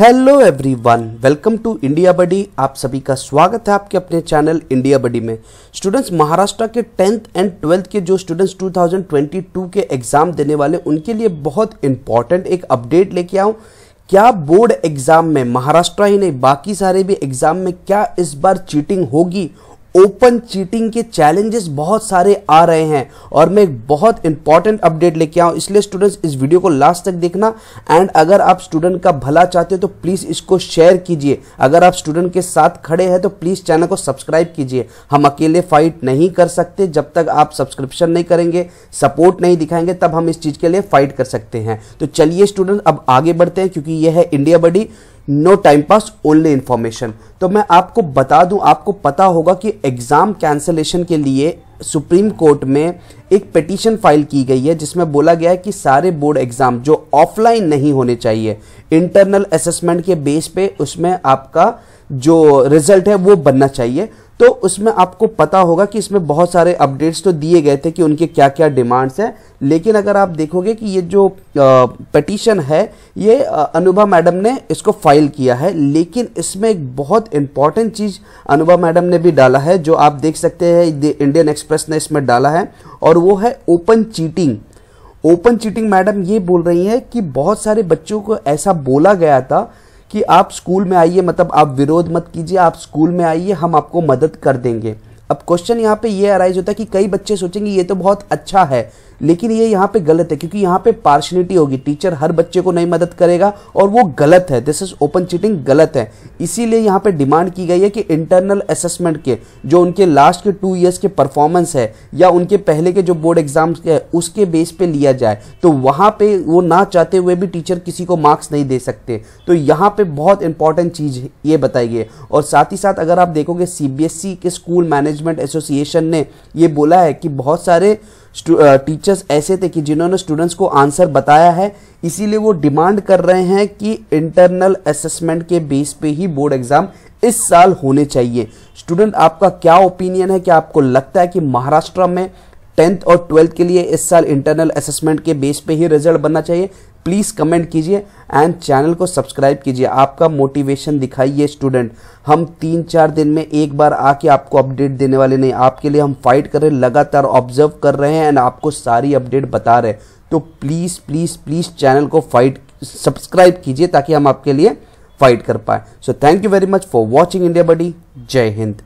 hello everyone welcome to India buddy आप सभी का स्वागत है आपके अपने चैनल इंडिया बडी में स्टूडेंट्स महाराष्ट्र के टेंथ एंड ट्वेल्थ के जो स्टूडेंट्स 2022 के एग्ज़ाम देने वाले उनके लिए बहुत इंपॉर्टेंट एक अपडेट लेके आऊँ क्या बोर्ड एग्ज़ाम में महाराष्ट्र ही नहीं बाकी सारे भी एग्ज़ाम में क्या इस बार चीटिंग होगी ओपन चीटिंग के चैलेंजेस बहुत सारे आ रहे हैं और मैं एक बहुत इंपॉर्टेंट अपडेट लेके आऊँ इसलिए स्टूडेंट्स इस वीडियो को लास्ट तक देखना एंड अगर आप स्टूडेंट का भला चाहते हो तो प्लीज़ इसको शेयर कीजिए अगर आप स्टूडेंट के साथ खड़े हैं तो प्लीज़ चैनल को सब्सक्राइब कीजिए हम अकेले फाइट नहीं कर सकते जब तक आप सब्सक्रिप्शन नहीं करेंगे सपोर्ट नहीं दिखाएंगे तब हम इस चीज़ के लिए फाइट कर सकते हैं तो चलिए स्टूडेंट अब आगे बढ़ते हैं क्योंकि यह है India buddy no time pass only information तो मैं आपको बता दूं आपको पता होगा कि एग्ज़ाम कैंसलेशन के लिए सुप्रीम कोर्ट में एक पिटीशन फाइल की गई है जिसमें बोला गया है कि सारे बोर्ड एग्ज़ाम जो ऑफलाइन नहीं होने चाहिए इंटरनल असेसमेंट के बेस पे उसमें आपका जो रिजल्ट है वो बनना चाहिए तो उसमें आपको पता होगा कि इसमें बहुत सारे अपडेट्स तो दिए गए थे कि उनके क्या क्या डिमांड्स हैं लेकिन अगर आप देखोगे कि ये जो पटिशन है ये अनुभा मैडम ने इसको फाइल किया है लेकिन इसमें एक बहुत इंपॉर्टेंट चीज़ अनुभा मैडम ने भी डाला है जो आप देख सकते हैं इंडियन एक्सप्रेस ने इसमें डाला है और वो है open cheating open cheating madam ये बोल रही है कि बहुत सारे बच्चों को ऐसा बोला गया था कि आप स्कूल में आइए मतलब आप विरोध मत कीजिए आप स्कूल में आइए हम आपको मदद कर देंगे अब क्वेश्चन यहाँ पे ये अराइज होता है कि कई बच्चे सोचेंगे ये तो बहुत अच्छा है लेकिन ये यहाँ पे गलत है क्योंकि यहाँ पे पार्शलिटी होगी टीचर हर बच्चे को नहीं मदद करेगा और वो गलत है दिस इज ओपन चीटिंग गलत है इसीलिए यहाँ पे डिमांड की गई है कि इंटरनल असेसमेंट के जो उनके लास्ट के टू ईयर्स के परफॉर्मेंस है या उनके पहले के जो बोर्ड एग्जाम्स के उसके बेस पे लिया जाए तो वहाँ पे वो ना चाहते हुए भी टीचर किसी को मार्क्स नहीं दे सकते तो यहाँ पे बहुत इंपॉर्टेंट चीज़ ये बताई गई और साथ ही साथ अगर आप देखोगे सी e के स्कूल मैनेजमेंट एसोसिएशन ने ये बोला है कि बहुत सारे टीचर्स uh, ऐसे थे कि जिन्होंने स्टूडेंट्स को आंसर बताया है इसीलिए वो डिमांड कर रहे हैं कि इंटरनल असेसमेंट के बेस पे ही बोर्ड एग्जाम इस साल होने चाहिए स्टूडेंट आपका क्या ओपिनियन है क्या आपको लगता है कि महाराष्ट्र में टेंथ और ट्वेल्थ के लिए इस साल इंटरनल असेसमेंट के बेस पे ही रिजल्ट बनना चाहिए प्लीज़ कमेंट कीजिए एंड चैनल को सब्सक्राइब कीजिए आपका मोटिवेशन दिखाइए स्टूडेंट हम तीन चार दिन में एक बार आके आपको अपडेट देने वाले नहीं आपके लिए हम फाइट कर रहे हैं लगातार ऑब्जर्व कर रहे हैं एंड आपको सारी अपडेट बता रहे हैं तो प्लीज़ प्लीज़ प्लीज़ चैनल को फाइट सब्सक्राइब कीजिए ताकि हम आपके लिए फाइट कर पाए so thank you very much for watching India buddy जय हिंद